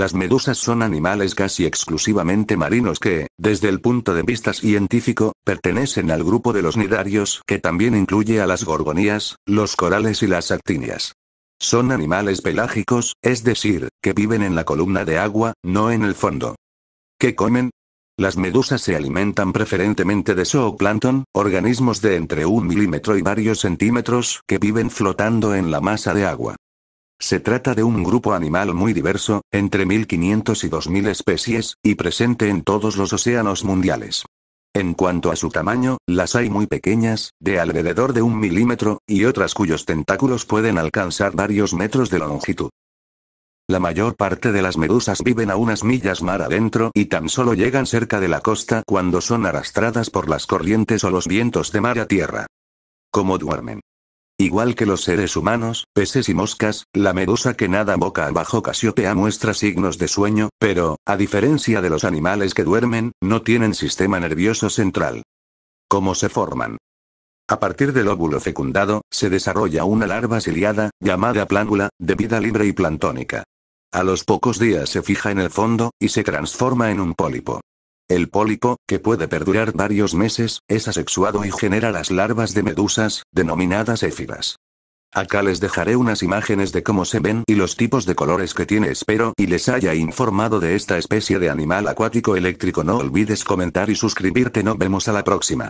Las medusas son animales casi exclusivamente marinos que, desde el punto de vista científico, pertenecen al grupo de los nidarios que también incluye a las gorgonías, los corales y las actinias. Son animales pelágicos, es decir, que viven en la columna de agua, no en el fondo. ¿Qué comen? Las medusas se alimentan preferentemente de zooplancton, organismos de entre un milímetro y varios centímetros que viven flotando en la masa de agua. Se trata de un grupo animal muy diverso, entre 1500 y 2000 especies, y presente en todos los océanos mundiales. En cuanto a su tamaño, las hay muy pequeñas, de alrededor de un milímetro, y otras cuyos tentáculos pueden alcanzar varios metros de longitud. La mayor parte de las medusas viven a unas millas mar adentro y tan solo llegan cerca de la costa cuando son arrastradas por las corrientes o los vientos de mar a tierra. ¿Cómo duermen? Igual que los seres humanos, peces y moscas, la medusa que nada boca abajo casiopea muestra signos de sueño, pero, a diferencia de los animales que duermen, no tienen sistema nervioso central. ¿Cómo se forman? A partir del óvulo fecundado, se desarrolla una larva ciliada, llamada plángula, de vida libre y plantónica. A los pocos días se fija en el fondo, y se transforma en un pólipo. El pólipo, que puede perdurar varios meses, es asexuado y genera las larvas de medusas, denominadas éfilas. Acá les dejaré unas imágenes de cómo se ven y los tipos de colores que tiene espero y les haya informado de esta especie de animal acuático eléctrico no olvides comentar y suscribirte nos vemos a la próxima.